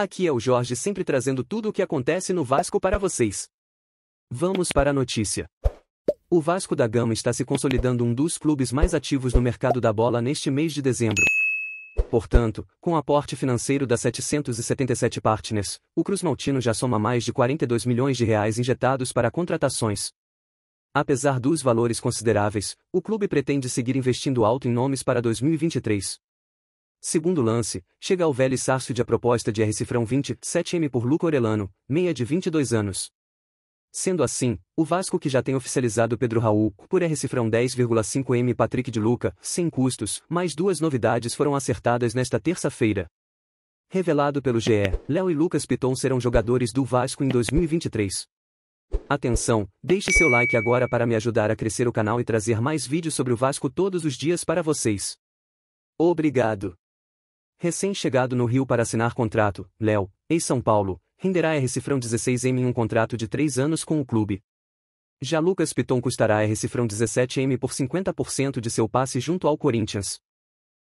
Aqui é o Jorge sempre trazendo tudo o que acontece no Vasco para vocês. Vamos para a notícia. O Vasco da Gama está se consolidando um dos clubes mais ativos no mercado da bola neste mês de dezembro. Portanto, com o aporte financeiro da 777 partners, o Cruz Maltino já soma mais de 42 milhões de reais injetados para contratações. Apesar dos valores consideráveis, o clube pretende seguir investindo alto em nomes para 2023. Segundo lance, chega ao velho de a proposta de R. Cifrão m por Luca Orelano, meia de 22 anos. Sendo assim, o Vasco que já tem oficializado Pedro Raul por R. Cifrão 10,5M Patrick de Luca, sem custos, mais duas novidades foram acertadas nesta terça-feira. Revelado pelo GE, Léo e Lucas Piton serão jogadores do Vasco em 2023. Atenção, deixe seu like agora para me ajudar a crescer o canal e trazer mais vídeos sobre o Vasco todos os dias para vocês. Obrigado. Recém-chegado no Rio para assinar contrato, Léo, ex-São Paulo, renderá a Recifrão 16M um contrato de 3 anos com o clube. Já Lucas Piton custará a Recifrão 17M por 50% de seu passe junto ao Corinthians.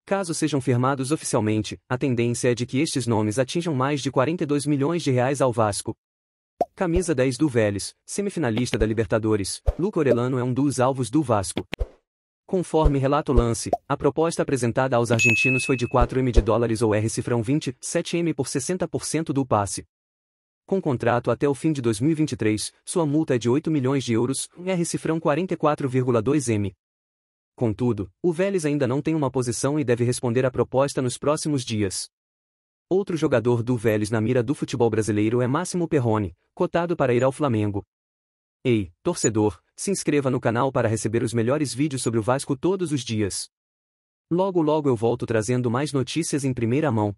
Caso sejam firmados oficialmente, a tendência é de que estes nomes atinjam mais de 42 milhões de reais ao Vasco. Camisa 10 do Vélez, semifinalista da Libertadores, Luca Orelano é um dos alvos do Vasco. Conforme relata o lance, a proposta apresentada aos argentinos foi de 4M de dólares ou R cifrão 20, 7M por 60% do passe. Com contrato até o fim de 2023, sua multa é de 8 milhões de euros, R cifrão 44,2M. Contudo, o Vélez ainda não tem uma posição e deve responder à proposta nos próximos dias. Outro jogador do Vélez na mira do futebol brasileiro é Máximo Perrone, cotado para ir ao Flamengo. Ei, torcedor, se inscreva no canal para receber os melhores vídeos sobre o Vasco todos os dias. Logo logo eu volto trazendo mais notícias em primeira mão.